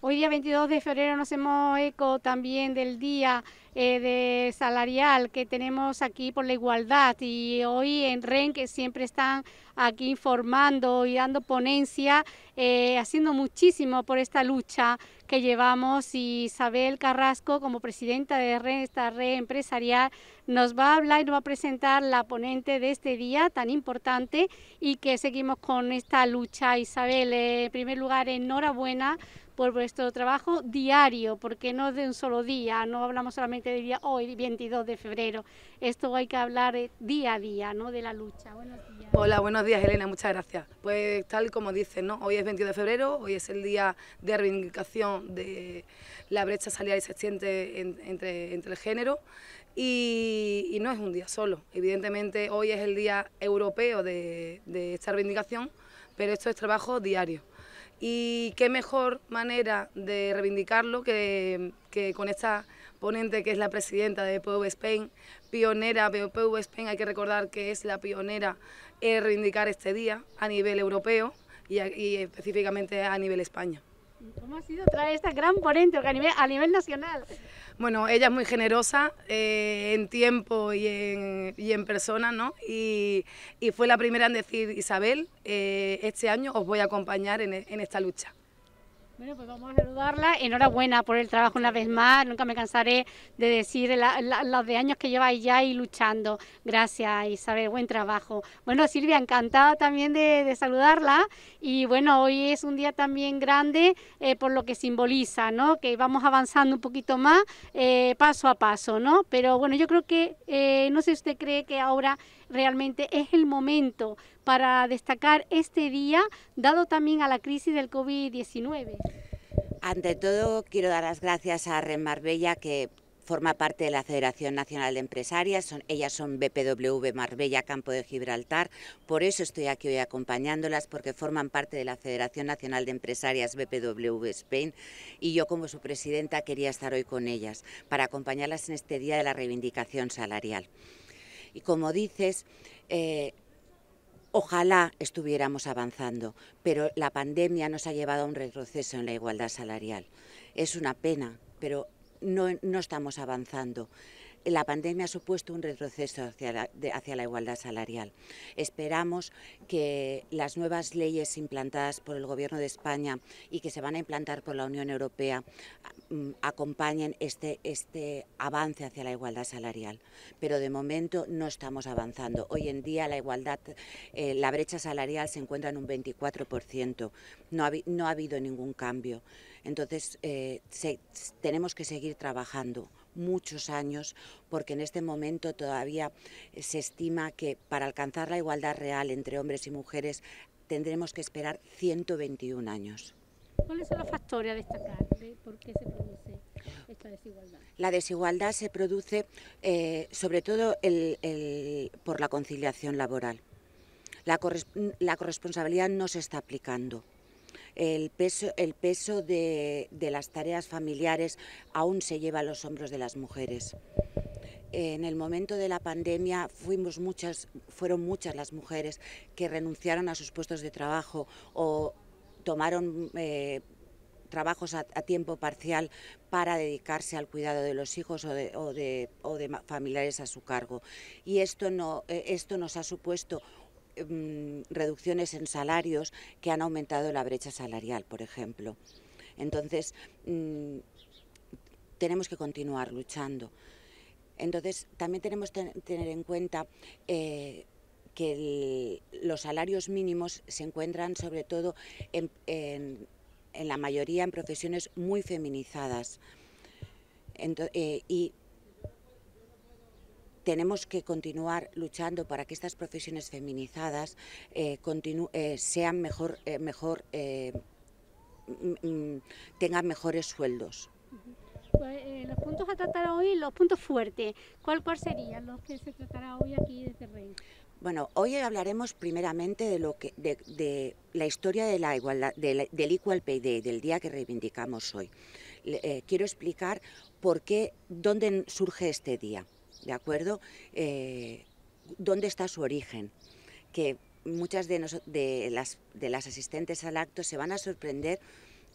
Hoy día 22 de febrero nos hemos eco también del día eh, de salarial que tenemos aquí por la igualdad y hoy en REN que siempre están aquí informando y dando ponencia, eh, haciendo muchísimo por esta lucha que llevamos y Isabel Carrasco como presidenta de REN, esta red empresarial, nos va a hablar y nos va a presentar la ponente de este día tan importante y que seguimos con esta lucha. Isabel, eh, en primer lugar, enhorabuena por vuestro trabajo diario, porque no de un solo día, no hablamos solamente del día hoy, 22 de febrero, esto hay que hablar eh, día a día, ¿no?, de la lucha. Buenos días. Hola, buenos días, Elena, muchas gracias. Pues tal como dices, ¿no?, hoy es 22 de febrero, hoy es el día de reivindicación de la brecha salarial existente entre, entre el género, y, no es un día solo. Evidentemente hoy es el Día Europeo de esta reivindicación, pero esto es trabajo diario. Y qué mejor manera de reivindicarlo que, con esta ponente que es la presidenta de PV Spain, pionera, PV Spain hay que recordar que es la pionera en reivindicar este día a nivel europeo y específicamente a nivel España. ¿Cómo ha sido traer esta gran ponente a nivel, nacional? Bueno, ella es muy generosa eh, en tiempo y en, y en persona, ¿no? Y, fue la primera en decir, Isabel, eh, este año os voy a acompañar en esta lucha. Bueno, pues vamos a saludarla. Enhorabuena por el trabajo una vez más. Nunca me cansaré de decir los de años que lleváis ya y luchando. Gracias, Isabel. Buen trabajo. Bueno, Silvia, encantada también de, saludarla. Y bueno, hoy es un día también grande eh, por lo que simboliza, ¿no? Que vamos avanzando un poquito más eh, paso a paso, ¿no? Pero bueno, yo creo que, eh, no sé si usted cree que ahora realmente es el momento para destacar este día, dado también a la crisis del COVID-19. Ante todo, quiero dar las gracias a Ren Marbella, que forma parte de la Federación Nacional de Empresarias, ellas son BPW Marbella Campo de Gibraltar, por eso estoy aquí hoy acompañándolas, porque forman parte de la Federación Nacional de Empresarias BPW Spain y yo como su presidenta quería estar hoy con ellas para acompañarlas en este Día de la Reivindicación Salarial. Y como dices, eh, Ojalá estuviéramos avanzando, pero la pandemia nos ha llevado a un retroceso en la igualdad salarial. Es una pena, pero no, no estamos avanzando la pandemia ha supuesto un retroceso hacia la, igualdad salarial. Esperamos que las nuevas leyes implantadas por el Gobierno de España y que se van a implantar por la Unión Europea mm, acompañen este, este avance hacia la igualdad salarial. Pero de momento no estamos avanzando. Hoy en día la igualdad, eh, la brecha salarial se encuentra en un 24%. No ha, habido ningún cambio. Entonces eh, tenemos que seguir trabajando muchos años, porque en este momento todavía se estima que para alcanzar la igualdad real entre hombres y mujeres tendremos que esperar 121 años. ¿Cuáles son los factores a destacar de por qué se produce esta desigualdad? La desigualdad se produce eh, sobre todo por la conciliación laboral. la corresponsabilidad no se está aplicando el peso, el peso de, las tareas familiares aún se lleva a los hombros de las mujeres en el momento de la pandemia fuimos muchas, fueron muchas las mujeres que renunciaron a sus puestos de trabajo o tomaron eh, trabajos a, tiempo parcial para dedicarse al cuidado de los hijos o de, de, familiares a su cargo. Y esto, no, eh, esto nos ha supuesto Em, reducciones en salarios que han aumentado la brecha salarial, por ejemplo. Entonces, mm, tenemos que continuar luchando. Entonces, también tenemos que tener en cuenta eh, que los salarios mínimos se encuentran sobre todo en, la mayoría en profesiones muy feminizadas. Eh, y tenemos que continuar luchando para que estas profesiones feminizadas eh, eh, sean mejor, eh, tengan mejores sueldos. Pues, los puntos a tratar hoy, los puntos fuertes, ¿cuáles serían los que se tratará hoy aquí desde Rey? Bueno, hoy hablaremos primeramente de lo que de, la historia de la del Equal Pay Day, del día que reivindicamos hoy. quiero explicar por qué, dónde surge este día. ¿de acuerdo? Eh, ¿Dónde está su origen? Que muchas de, las, de las asistentes al acto se van a sorprender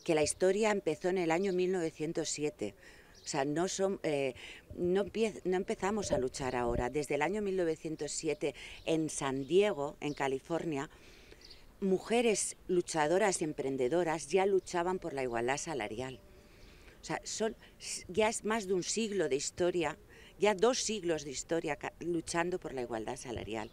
que la historia empezó en el año 1907. O sea, eh, no, empezamos a luchar ahora. Desde el año 1907 en San Diego, en California, mujeres luchadoras y emprendedoras ya luchaban por la igualdad salarial. O sea, son, ya es más de un siglo de historia ya dos siglos de historia luchando por la igualdad salarial.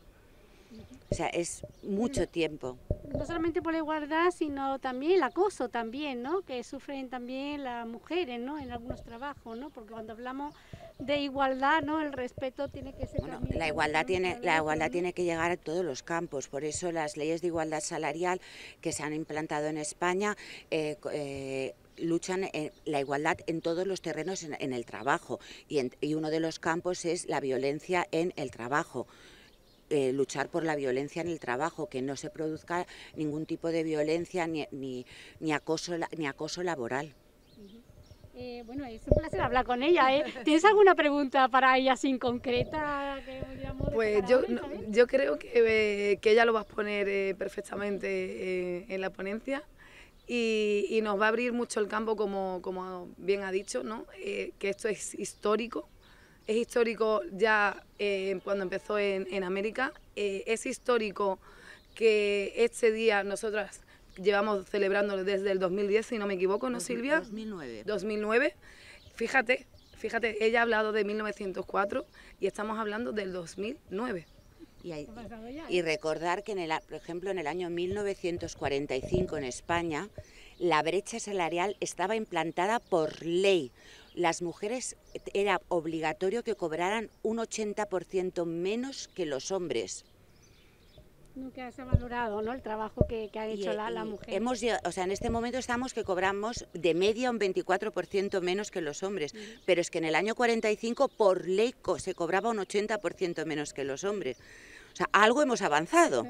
O sea, es mucho tiempo. No solamente por la igualdad, sino también el acoso también, ¿no? Que sufren también las mujeres, En algunos trabajos, ¿no? Porque cuando hablamos de igualdad, ¿no? El respeto tiene que ser la igualdad tiene la igualdad tiene que llegar a todos los campos, por eso las leyes de igualdad salarial que se han implantado en España eh, eh, luchan eh, la igualdad en todos los terrenos en, el trabajo y, uno de los campos es la violencia en el trabajo. Eh, luchar por la violencia en el trabajo, que no se produzca ningún tipo de violencia ni, ni, acoso, ni acoso laboral. Eh, bueno, es un placer hablar con ella. ¿Tienes alguna pregunta para ella sin concreta? pues yo, yo creo que, que, ella lo va a exponer perfectamente en la ponencia y, nos va a abrir mucho el campo, como, bien ha dicho, ¿no? Eh, que esto es histórico, es histórico ya eh, cuando empezó en, América, eh, es histórico que este día nosotras llevamos celebrándolo desde el 2010, si no me equivoco, ¿no, Silvia? 2009. 2009. Fíjate, fíjate, ella ha hablado de 1904 y estamos hablando del 2009. Y, recordar que, en el, por ejemplo, en el año 1945 en España, la brecha salarial estaba implantada por ley. Las mujeres eh, era obligatorio que cobraran un 80% menos que los hombres. Nunca se ha valorado ¿no? el trabajo que, ha hecho la, mujer. Hemos, o sea, en este momento estamos que cobramos de media un 24% menos que los hombres, pero es que en el año 45 por ley se cobraba un 80% menos que los hombres algo hemos avanzado.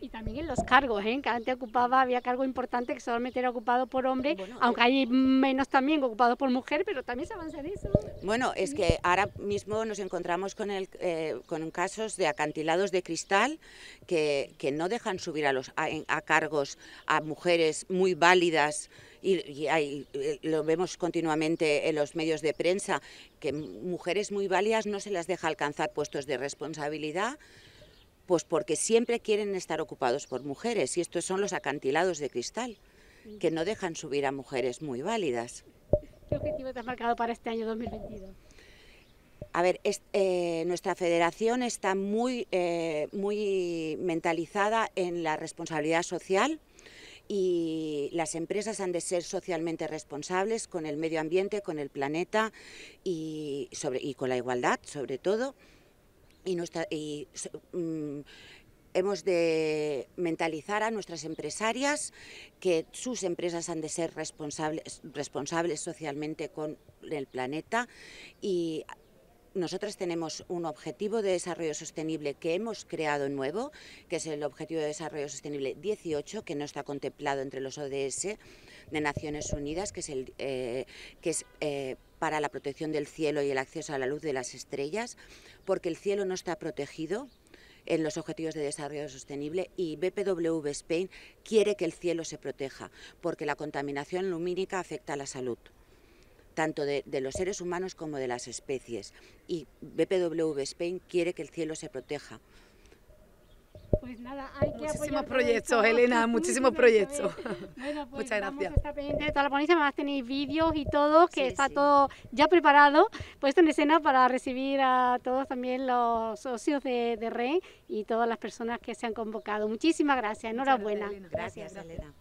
y también en los cargos, ¿eh? que antes ocupaba, había cargo importante que solamente era ocupado por hombre, eh. aunque hay menos también ocupado por mujer, pero también se avanza en eso. Bueno, es que ahora mismo nos encontramos con, el, eh, con casos de acantilados de cristal que, no dejan subir a, los, a, cargos a mujeres muy válidas. Y, y, eh, lo vemos continuamente en los medios de prensa, que mujeres muy válidas no se las deja alcanzar puestos de responsabilidad pues porque siempre quieren estar ocupados por mujeres y estos son los acantilados de cristal, que no dejan subir a mujeres muy válidas. ¿Qué objetivo te has marcado para este año 2022? A ver, eh, nuestra federación está muy, eh, muy mentalizada en la responsabilidad social y las empresas han de ser socialmente responsables con el medio ambiente, con el planeta y con la igualdad, sobre todo y, mm, hemos de mentalizar a nuestras empresarias que sus empresas han de ser responsables, socialmente con el planeta y nosotros tenemos un objetivo de desarrollo sostenible que hemos creado nuevo, que es el objetivo de desarrollo sostenible 18, que no está contemplado entre los ODS de Naciones Unidas, que es, el, eh, que es eh, para la protección del cielo y el acceso a la luz de las estrellas, porque el cielo no está protegido en los Objetivos de Desarrollo Sostenible y BPW Spain quiere que el cielo se proteja, porque la contaminación lumínica afecta a la salud tanto de, los seres humanos como de las especies. Y BPW Spain quiere que el cielo se proteja, pues nada, hay que Muchísimos proyectos, Elena, muchísimos proyectos. ¿eh? Bueno, pues Muchas gracias. pendiente de toda la ponencia, además tenéis vídeos y todo, que está todo ya preparado, puesto en escena para recibir a todos también los socios de, de REN y todas las personas que se han convocado. Muchísimas gracias, enhorabuena. gracias, Elena.